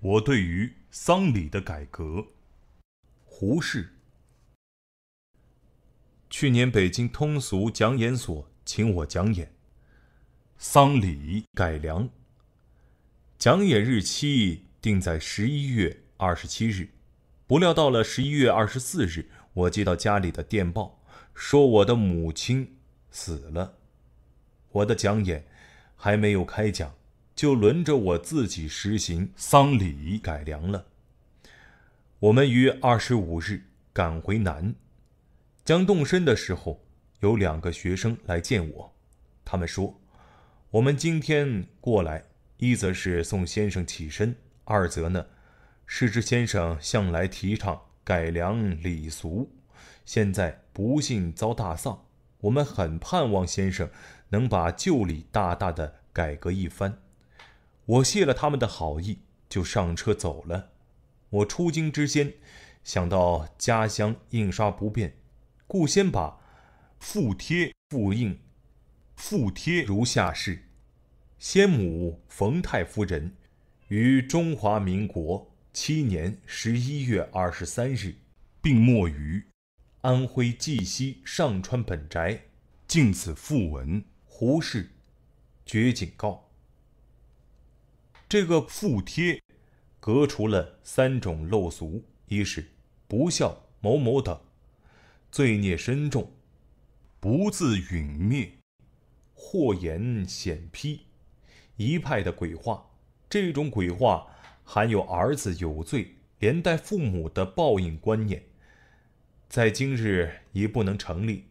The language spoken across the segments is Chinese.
我对于丧礼的改革，胡适。去年北京通俗讲演所请我讲演，丧礼改良。讲演日期定在十一月二十七日，不料到了十一月二十四日，我接到家里的电报，说我的母亲死了，我的讲演还没有开讲。就轮着我自己实行丧礼改良了。我们于二十五日赶回南，将动身的时候，有两个学生来见我，他们说：“我们今天过来，一则是送先生起身，二则呢，是知先生向来提倡改良礼俗，现在不幸遭大丧，我们很盼望先生能把旧礼大大的改革一番。”我谢了他们的好意，就上车走了。我出京之先，想到家乡印刷不便，故先把附贴、复印、附贴如下事：先母冯太夫人，于中华民国七年十一月二十三日病没于安徽绩溪上川本宅，敬此复文。胡适，绝警告。这个附贴，革除了三种陋俗：一是不孝某某等，罪孽深重，不自允灭；祸言险批，一派的鬼话。这种鬼话含有儿子有罪连带父母的报应观念，在今日已不能成立。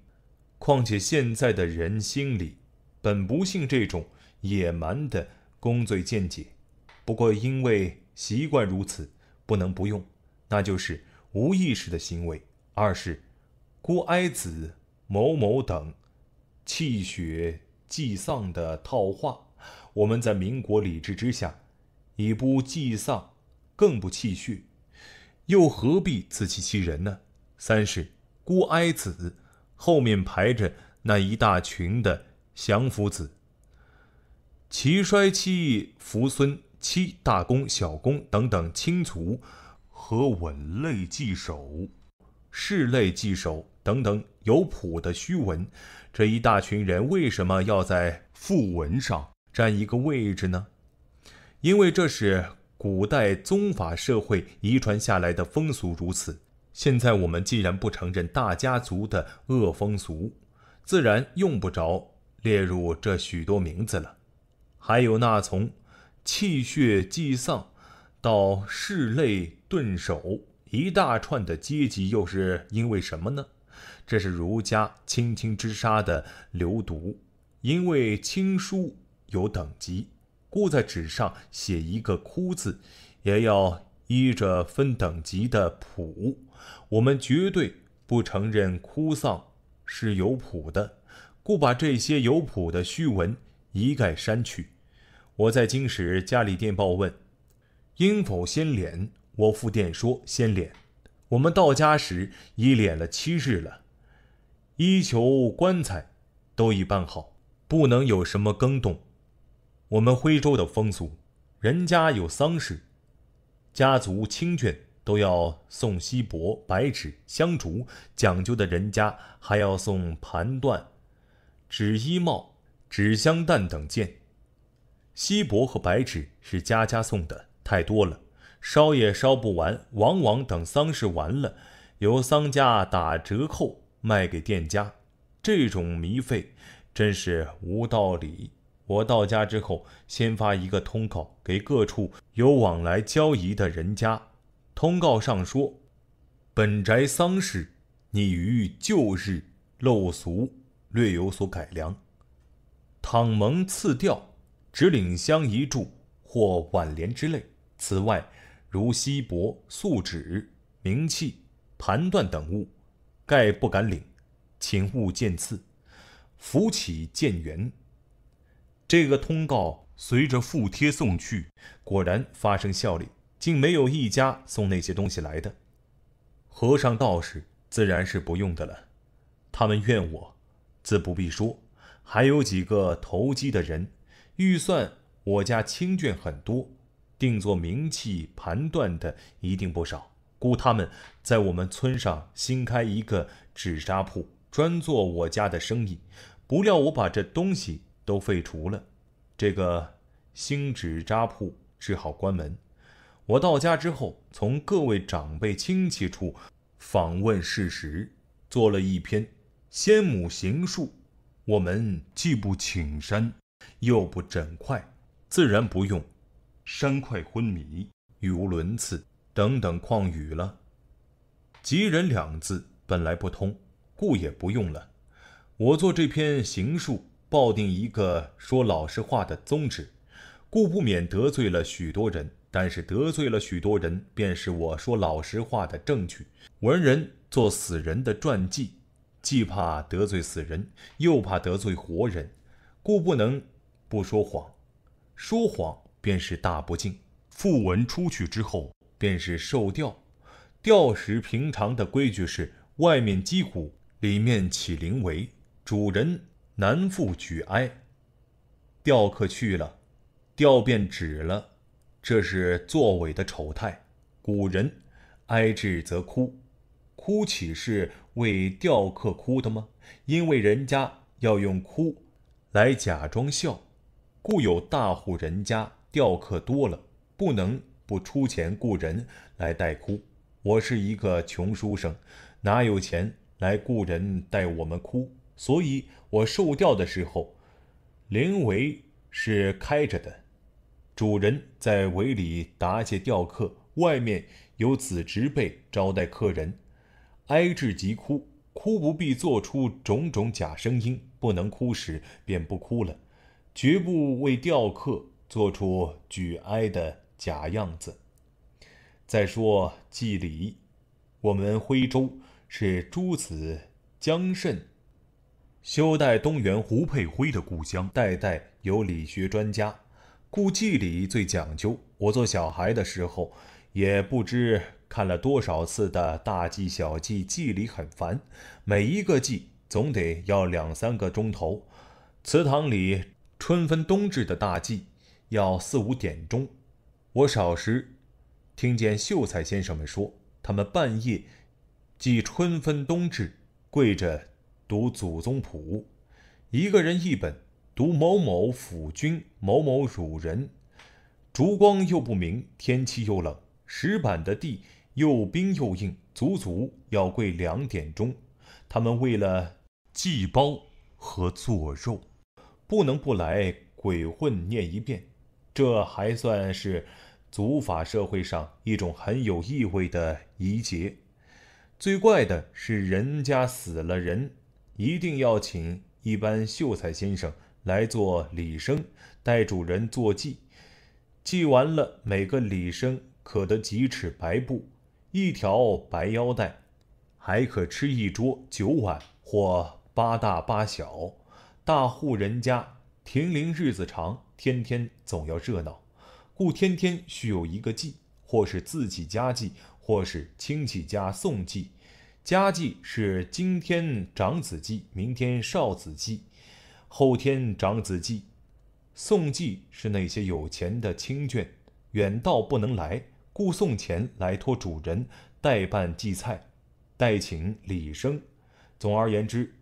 况且现在的人心里本不信这种野蛮的公罪见解。不过因为习惯如此，不能不用，那就是无意识的行为。二是“孤哀子某某等，气血祭丧”的套话。我们在民国礼制之下，已不祭丧，更不气血，又何必自欺欺人呢？三是“孤哀子”后面排着那一大群的降服子，齐衰妻、扶孙。七大公、小公等等，亲族和稳类祭首、士类祭首等等有谱的虚文，这一大群人为什么要在赋文上占一个位置呢？因为这是古代宗法社会遗传下来的风俗如此。现在我们既然不承认大家族的恶风俗，自然用不着列入这许多名字了。还有那从。气血既丧，到室内顿首，一大串的阶级，又是因为什么呢？这是儒家青青之沙的流毒。因为青书有等级，故在纸上写一个哭字，也要依着分等级的谱。我们绝对不承认哭丧是有谱的，故把这些有谱的虚文一概删去。我在京时，家里电报问应否先敛？”我复电说先敛。”我们到家时已敛了七日了。衣裘棺材都已办好，不能有什么更动。我们徽州的风俗，人家有丧事，家族亲眷都要送锡箔、白纸、香烛，讲究的人家还要送盘缎、纸衣帽、纸香蛋等件。锡箔和白纸是家家送的，太多了，烧也烧不完。往往等丧事完了，由丧家打折扣卖给店家。这种迷费真是无道理。我到家之后，先发一个通告给各处有往来交易的人家，通告上说：本宅丧事，拟于旧日陋俗略有所改良，倘蒙赐调。只领香一炷或挽联之类，此外如锡箔、素纸、名器、盘缎等物，概不敢领，请勿见次。福起见缘。这个通告随着附贴送去，果然发生效力，竟没有一家送那些东西来的。和尚道士自然是不用的了，他们怨我，自不必说，还有几个投机的人。预算我家亲眷很多，定做名器盘断的一定不少。姑他们在我们村上新开一个纸扎铺，专做我家的生意。不料我把这东西都废除了，这个新纸扎铺只好关门。我到家之后，从各位长辈亲戚处访问事实，做了一篇先母行述。我们既不请山。又不枕块，自然不用；山块昏迷，语无伦次，等等况语了。吉人两字本来不通，故也不用了。我做这篇行述，抱定一个说老实话的宗旨，故不免得罪了许多人。但是得罪了许多人，便是我说老实话的证据。文人做死人的传记，既怕得罪死人，又怕得罪活人。故不能不说谎，说谎便是大不敬。复文出去之后，便是受吊。调时平常的规矩是，外面击鼓，里面起灵围，主人难复举哀，调客去了，调便止了。这是作伪的丑态。古人哀至则哭，哭岂是为调客哭的吗？因为人家要用哭。来假装笑，故有大户人家吊客多了，不能不出钱雇人来代哭。我是一个穷书生，哪有钱来雇人代我们哭？所以我受吊的时候，灵围是开着的，主人在帷里答谢吊客，外面有子侄辈招待客人，哀至极哭。哭不必做出种种假声音，不能哭时便不哭了，绝不为吊客做出举哀的假样子。再说祭礼，我们徽州是诸子、江慎、修代东原、胡佩辉的故乡，代代有理学专家，故祭礼最讲究。我做小孩的时候，也不知。看了多少次的大祭小祭，祭里很烦，每一个祭总得要两三个钟头。祠堂里春分冬至的大祭要四五点钟。我少时听见秀才先生们说，他们半夜祭春分冬至，跪着读祖宗谱，一个人一本，读某某府君某某孺人。烛光又不明，天气又冷，石板的地。又冰又硬，足足要跪两点钟。他们为了祭包和做肉，不能不来鬼混念一遍。这还算是族法社会上一种很有意味的仪节。最怪的是，人家死了人，一定要请一般秀才先生来做礼生，带主人做祭。祭完了，每个礼生可得几尺白布。一条白腰带，还可吃一桌酒碗或八大八小。大户人家停灵日子长，天天总要热闹，故天天需有一个祭，或是自己家祭，或是亲戚家送祭。家祭是今天长子祭，明天少子祭，后天长子祭。送祭是那些有钱的亲眷，远道不能来。故送钱来托主人代办祭菜，代请礼生。总而言之，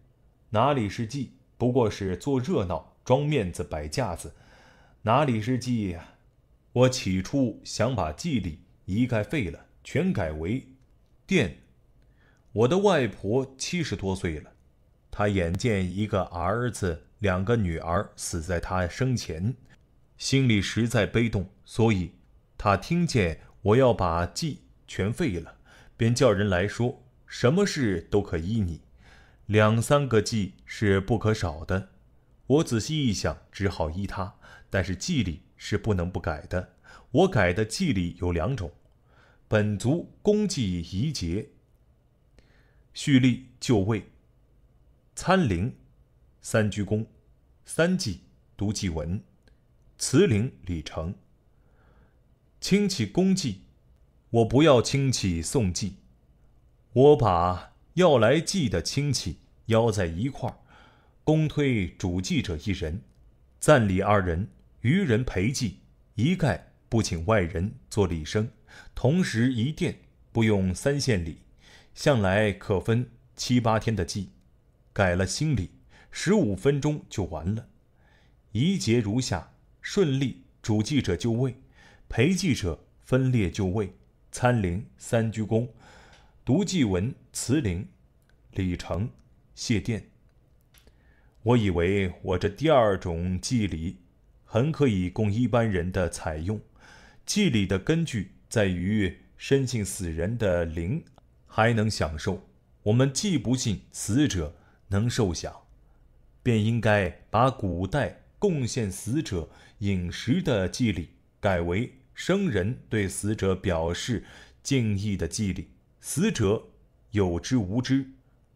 哪里是祭？不过是做热闹、装面子、摆架子。哪里是祭呀？我起初想把祭礼一概废了，全改为奠。我的外婆七十多岁了，她眼见一个儿子、两个女儿死在她生前，心里实在悲痛，所以她听见。我要把祭全废了，便叫人来说，什么事都可依你。两三个祭是不可少的。我仔细一想，只好依他。但是祭礼是不能不改的。我改的祭礼有两种：本族公祭宜节，蓄力就位，参灵，三鞠躬，三祭读祭文，辞灵礼成。亲戚公祭，我不要亲戚送祭，我把要来祭的亲戚邀在一块儿，公推主祭者一人，赞礼二人，余人陪祭，一概不请外人做礼生。同时，一殿不用三献礼，向来可分七八天的祭，改了新礼，十五分钟就完了。仪节如下：顺利，主祭者就位。陪祭者分列就位，参灵三鞠躬，读祭文，辞灵，礼成，谢殿。我以为我这第二种祭礼很可以供一般人的采用。祭礼的根据在于深信死人的灵还能享受。我们既不信死者能受享，便应该把古代贡献死者饮食的祭礼。改为生人对死者表示敬意的祭礼，死者有知无知，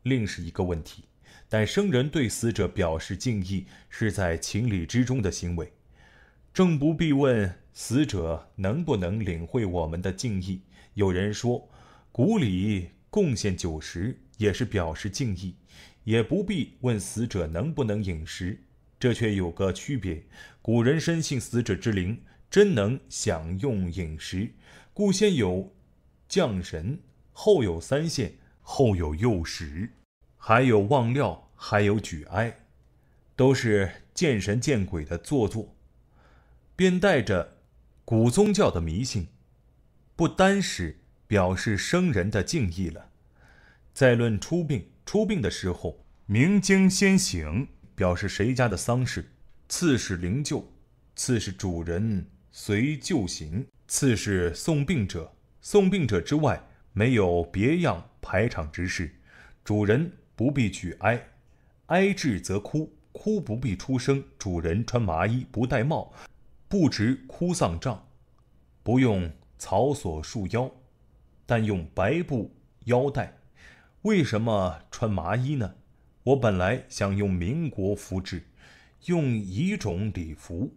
另是一个问题。但生人对死者表示敬意，是在情理之中的行为，正不必问死者能不能领会我们的敬意。有人说，古礼贡献酒食也是表示敬意，也不必问死者能不能饮食。这却有个区别，古人深信死者之灵。真能享用饮食，故先有降神，后有三献，后有侑食，还有望料，还有举哀，都是见神见鬼的做作，便带着古宗教的迷信，不单是表示生人的敬意了。再论出殡，出殡的时候，鸣经先行，表示谁家的丧事；次是灵柩，次是主人。随旧行，次是送病者。送病者之外，没有别样排场之事。主人不必举哀，哀至则哭，哭不必出声。主人穿麻衣，不戴帽，不执哭丧杖，不用草索束腰，但用白布腰带。为什么穿麻衣呢？我本来想用民国服制，用乙种礼服，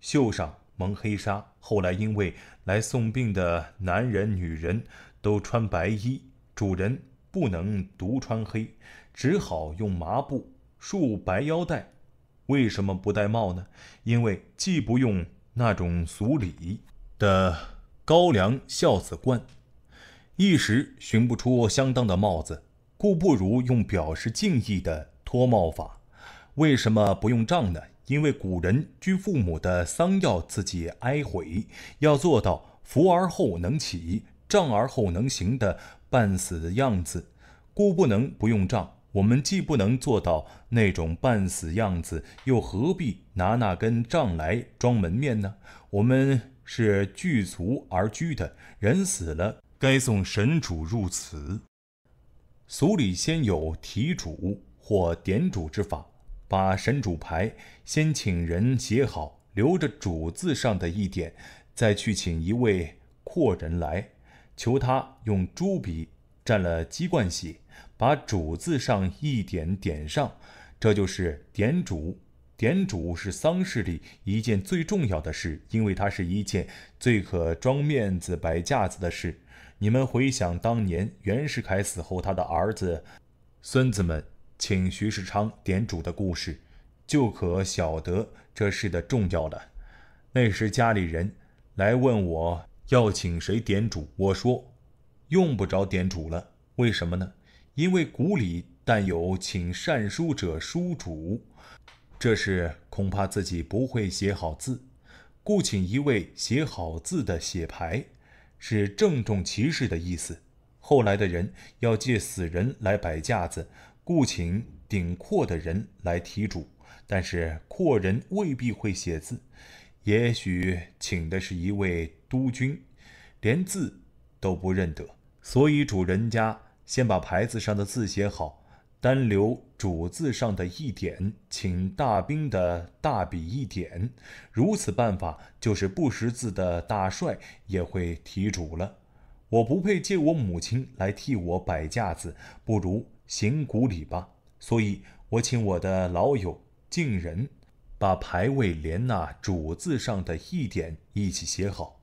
袖上。蒙黑纱，后来因为来送殡的男人、女人都穿白衣，主人不能独穿黑，只好用麻布束白腰带。为什么不戴帽呢？因为既不用那种俗礼的高粱孝子冠，一时寻不出相当的帽子，故不如用表示敬意的脱帽法。为什么不用杖呢？因为古人居父母的丧要自己哀悔，要做到扶而后能起，杖而后能行的半死的样子，故不能不用杖。我们既不能做到那种半死样子，又何必拿那根杖来装门面呢？我们是具足而居的人，死了该送神主入祠。俗里先有提主或点主之法。把神主牌先请人写好，留着主字上的一点，再去请一位阔人来，求他用朱笔蘸了鸡冠血，把主字上一点点上，这就是点主。点主是丧事里一件最重要的事，因为它是一件最可装面子、摆架子的事。你们回想当年袁世凯死后，他的儿子、孙子们。请徐世昌点主的故事，就可晓得这事的重要了。那时家里人来问我要请谁点主，我说用不着点主了。为什么呢？因为古里但有请善书者书主，这是恐怕自己不会写好字，故请一位写好字的写牌，是郑重其事的意思。后来的人要借死人来摆架子。雇请顶阔的人来题主，但是阔人未必会写字，也许请的是一位督军，连字都不认得。所以主人家先把牌子上的字写好，单留主字上的一点，请大兵的大笔一点。如此办法，就是不识字的大帅也会题主了。我不配借我母亲来替我摆架子，不如。行古礼吧，所以我请我的老友敬仁，把牌位连那主字上的一点一起写好。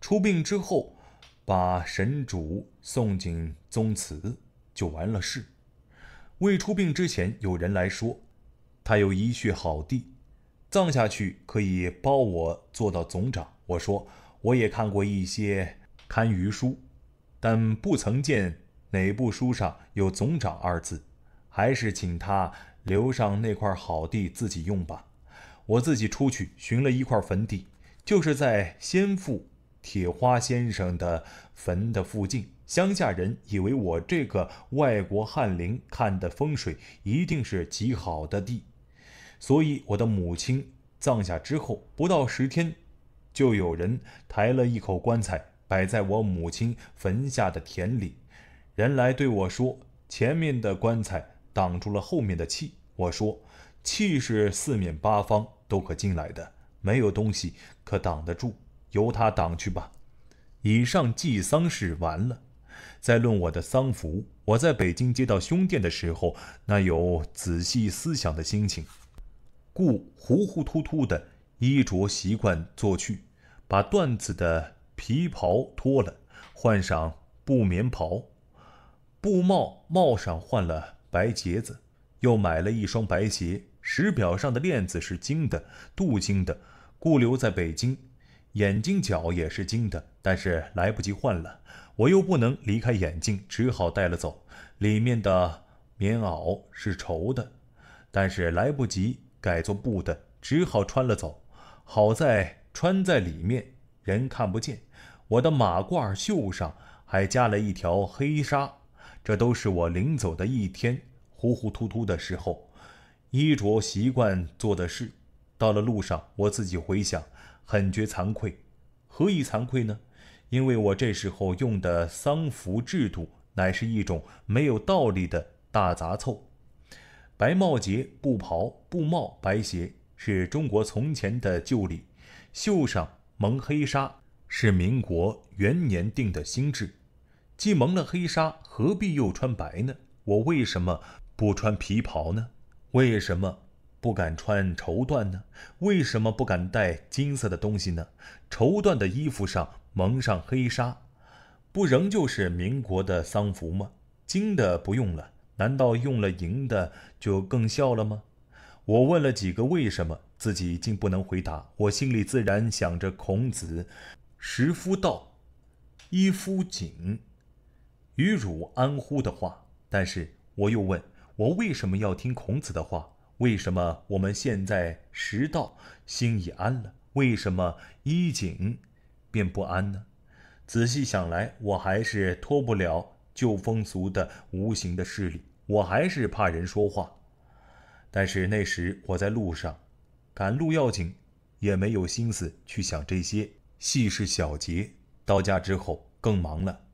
出殡之后，把神主送进宗祠，就完了事。未出殡之前，有人来说，他有一穴好地，葬下去可以包我做到总长。我说，我也看过一些堪舆书，但不曾见。哪部书上有“总长”二字？还是请他留上那块好地自己用吧。我自己出去寻了一块坟地，就是在先父铁花先生的坟的附近。乡下人以为我这个外国翰林看的风水一定是极好的地，所以我的母亲葬下之后不到十天，就有人抬了一口棺材摆在我母亲坟下的田里。人来对我说：“前面的棺材挡住了后面的气。”我说：“气是四面八方都可进来的，没有东西可挡得住，由他挡去吧。”以上祭丧事完了，再论我的丧服。我在北京接到兄电的时候，那有仔细思想的心情，故糊糊涂涂的衣着习惯作去，把缎子的皮袍脱了，换上布棉袍。布帽帽上换了白结子，又买了一双白鞋。石表上的链子是金的，镀金的，故留在北京。眼镜脚也是金的，但是来不及换了，我又不能离开眼镜，只好带了走。里面的棉袄是绸的，但是来不及改做布的，只好穿了走。好在穿在里面，人看不见。我的马褂袖上还加了一条黑纱。这都是我临走的一天，糊糊涂涂的时候，衣着习惯做的事。到了路上，我自己回想，很觉惭愧。何以惭愧呢？因为我这时候用的丧服制度，乃是一种没有道理的大杂凑。白帽结、布袍、布帽、白鞋，是中国从前的旧礼；袖上蒙黑纱，是民国元年定的新制。既蒙了黑纱，何必又穿白呢？我为什么不穿皮袍呢？为什么不敢穿绸缎呢？为什么不敢戴金色的东西呢？绸缎的衣服上蒙上黑纱，不仍旧是民国的丧服吗？金的不用了，难道用了银的就更孝了吗？我问了几个为什么，自己竟不能回答。我心里自然想着孔子：“食夫道，衣夫锦。”与汝安乎的话，但是我又问：我为什么要听孔子的话？为什么我们现在食道心已安了？为什么衣锦便不安呢？仔细想来，我还是脱不了旧风俗的无形的势力，我还是怕人说话。但是那时我在路上，赶路要紧，也没有心思去想这些细事小节。到家之后更忙了。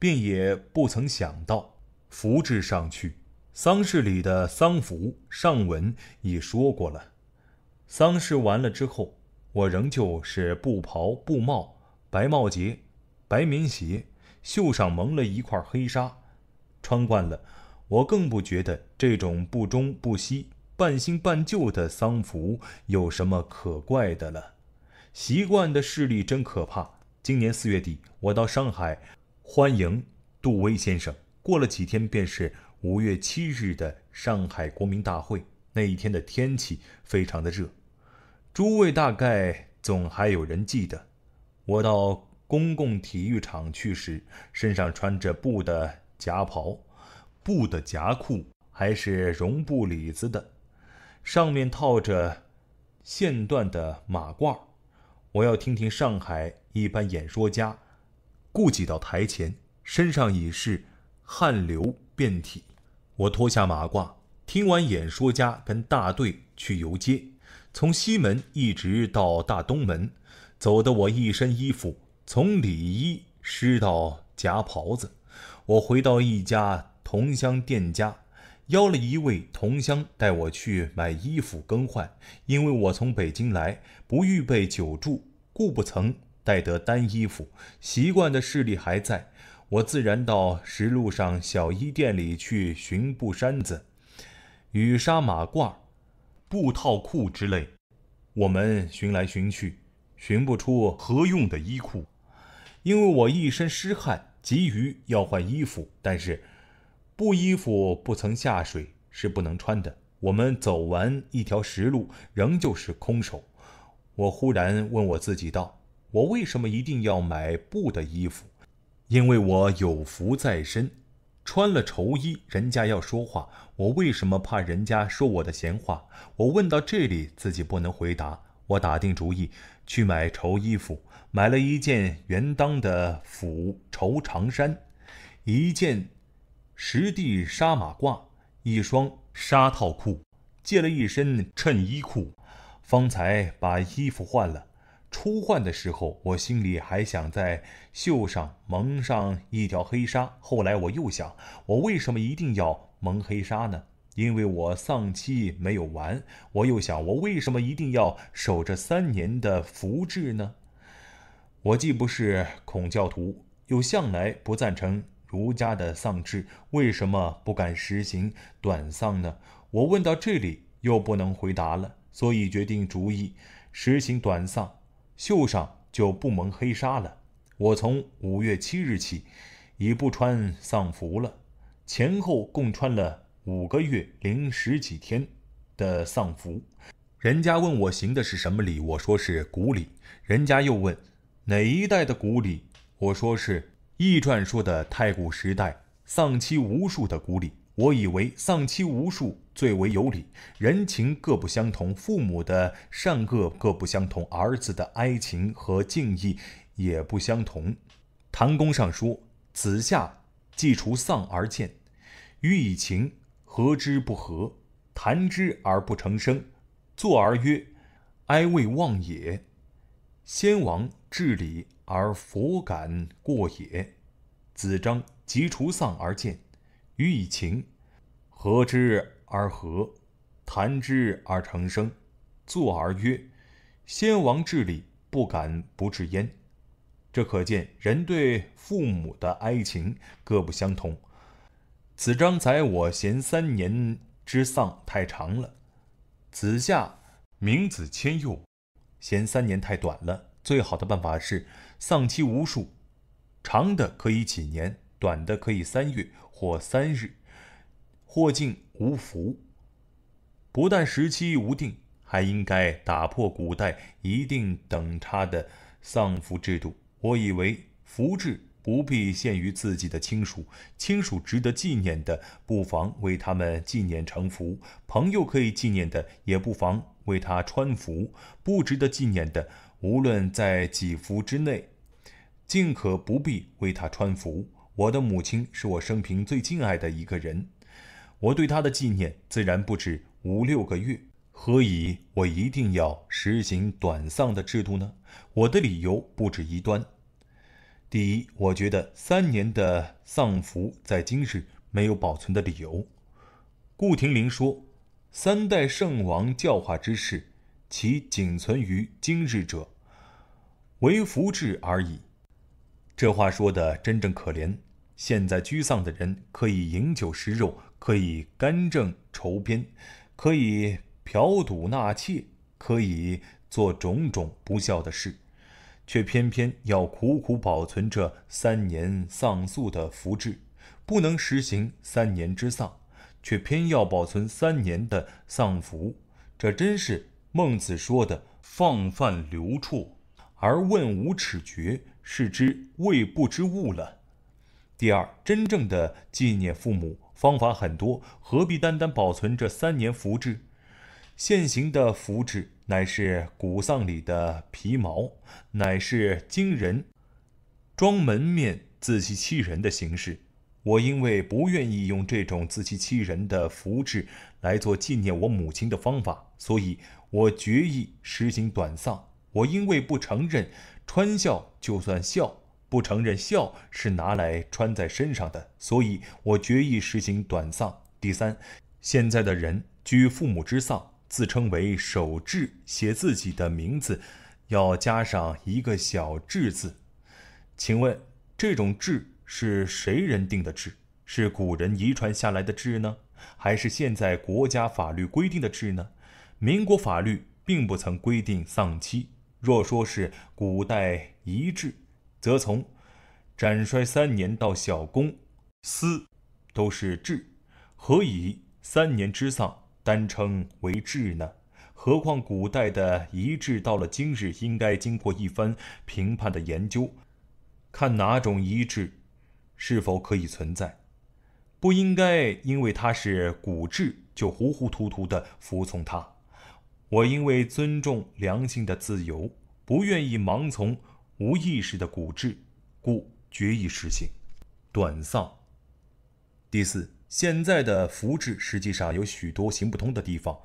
便也不曾想到扶之上去。丧事里的丧服，上文已说过了。丧事完了之后，我仍旧是布袍、布帽、白帽结、白棉鞋，袖上蒙了一块黑纱。穿惯了，我更不觉得这种不中不西、半新半旧的丧服有什么可怪的了。习惯的势力真可怕。今年四月底，我到上海。欢迎杜威先生。过了几天，便是五月七日的上海国民大会。那一天的天气非常的热，诸位大概总还有人记得，我到公共体育场去时，身上穿着布的夹袍、布的夹裤，还是绒布里子的，上面套着线缎的马褂。我要听听上海一般演说家。顾及到台前，身上已是汗流遍体。我脱下马褂，听完演说家跟大队去游街，从西门一直到大东门，走得我一身衣服从里衣湿到夹袍子。我回到一家同乡店家，邀了一位同乡带我去买衣服更换，因为我从北京来，不预备久住，故不曾。带得单衣服，习惯的势力还在，我自然到石路上小衣店里去寻布衫子、雨纱马褂、布套裤之类。我们寻来寻去，寻不出合用的衣裤，因为我一身湿汗，急于要换衣服。但是，布衣服不曾下水，是不能穿的。我们走完一条石路，仍旧是空手。我忽然问我自己道：我为什么一定要买布的衣服？因为我有福在身，穿了绸衣，人家要说话。我为什么怕人家说我的闲话？我问到这里，自己不能回答。我打定主意去买绸衣服，买了一件元当的府绸长衫，一件实地纱马褂，一双纱套裤，借了一身衬衣裤，方才把衣服换了。初换的时候，我心里还想在袖上蒙上一条黑纱。后来我又想，我为什么一定要蒙黑纱呢？因为我丧期没有完。我又想，我为什么一定要守着三年的福至呢？我既不是孔教徒，又向来不赞成儒家的丧制，为什么不敢实行短丧呢？我问到这里又不能回答了，所以决定主意实行短丧。袖上就不蒙黑纱了。我从五月七日起，已不穿丧服了。前后共穿了五个月零十几天的丧服。人家问我行的是什么礼，我说是古礼。人家又问哪一代的古礼，我说是《易传》说的太古时代丧妻无数的古礼。我以为丧妻无数。最为有理，人情各不相同，父母的善恶各不相同，儿子的哀情和敬意也不相同。唐公上说：“子夏既除丧而见，予以情何之不和？谈之而不成声，坐而曰：哀未忘也。先王治礼而弗敢过也。子张即除丧而见，予以情何之？”而和谈之而成声，坐而曰：“先王治礼，不敢不治焉。”这可见人对父母的哀情各不相同。子章宰我贤三年之丧太长了，子夏、明子迁又贤三年太短了。最好的办法是丧期无数，长的可以几年，短的可以三月或三日。或静无福，不但时期无定，还应该打破古代一定等差的丧服制度。我以为福制不必限于自己的亲属，亲属值得纪念的，不妨为他们纪念成福；朋友可以纪念的，也不妨为他穿福；不值得纪念的，无论在几福之内，尽可不必为他穿福。我的母亲是我生平最敬爱的一个人。我对他的纪念自然不止五六个月，何以我一定要实行短丧的制度呢？我的理由不止一端。第一，我觉得三年的丧服在今日没有保存的理由。顾廷林说：“三代圣王教化之事，其仅存于今日者，为服至而已。”这话说的真正可怜。现在居丧的人可以饮酒食肉。可以干政筹边，可以嫖赌纳妾，可以做种种不孝的事，却偏偏要苦苦保存这三年丧素的福制，不能实行三年之丧，却偏要保存三年的丧服，这真是孟子说的“放饭流处，而问无耻绝，是之谓不知物了。”第二，真正的纪念父母。方法很多，何必单单保存这三年福至，现行的福至乃是古丧礼的皮毛，乃是惊人装门面、自欺欺人的形式。我因为不愿意用这种自欺欺人的福至来做纪念我母亲的方法，所以我决意实行短丧。我因为不承认穿孝就算孝。不承认孝是拿来穿在身上的，所以我决意实行短丧。第三，现在的人居父母之丧，自称为守制，写自己的名字要加上一个小制字。请问这种制是谁人定的制？是古人遗传下来的制呢，还是现在国家法律规定的制呢？民国法律并不曾规定丧期，若说是古代遗制。则从展衰三年到小公私都是治，何以三年之丧单称为治呢？何况古代的遗志到了今日，应该经过一番评判的研究，看哪种遗志是否可以存在，不应该因为它是古志就糊糊涂涂的服从它。我因为尊重良心的自由，不愿意盲从。无意识的骨质，故决意实行短丧。第四，现在的服制实际上有许多行不通的地方。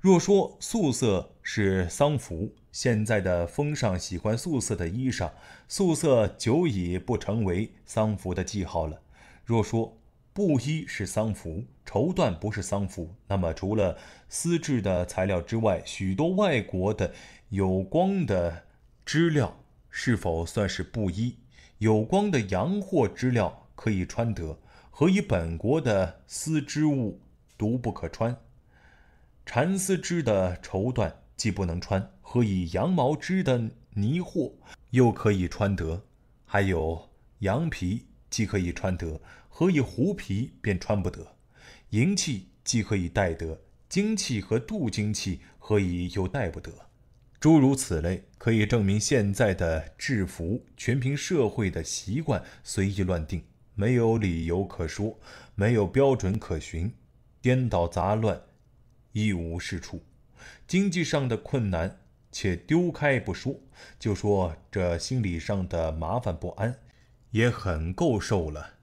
若说素色是丧服，现在的风尚喜欢素色的衣裳，素色久已不成为丧服的记号了。若说布衣是丧服，绸缎不是丧服，那么除了丝质的材料之外，许多外国的有光的织料。是否算是布衣？有光的洋货织料可以穿得，何以本国的丝织物独不可穿？蚕丝织的绸缎既不能穿，何以羊毛织的呢货又可以穿得？还有羊皮既可以穿得，何以狐皮便穿不得？银器既可以戴得，金器和镀金器何以又戴不得？诸如此类，可以证明现在的制服全凭社会的习惯随意乱定，没有理由可说，没有标准可循，颠倒杂乱，一无是处。经济上的困难且丢开不说，就说这心理上的麻烦不安，也很够受了。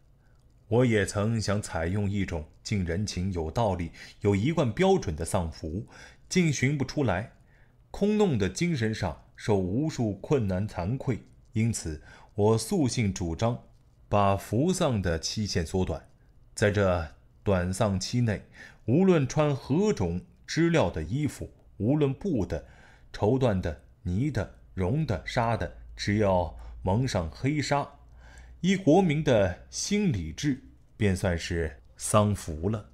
我也曾想采用一种尽人情、有道理、有一贯标准的丧服，竟寻不出来。空洞的精神上受无数困难惭愧，因此我素性主张把服丧的期限缩短。在这短丧期内，无论穿何种织料的衣服，无论布的、绸缎的、呢的、绒的、纱的，只要蒙上黑纱，依国民的心理制，便算是丧服了。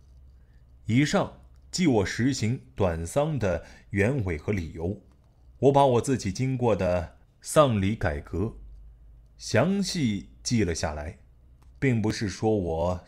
以上。记我实行短丧的原委和理由，我把我自己经过的丧礼改革详细记了下来，并不是说我。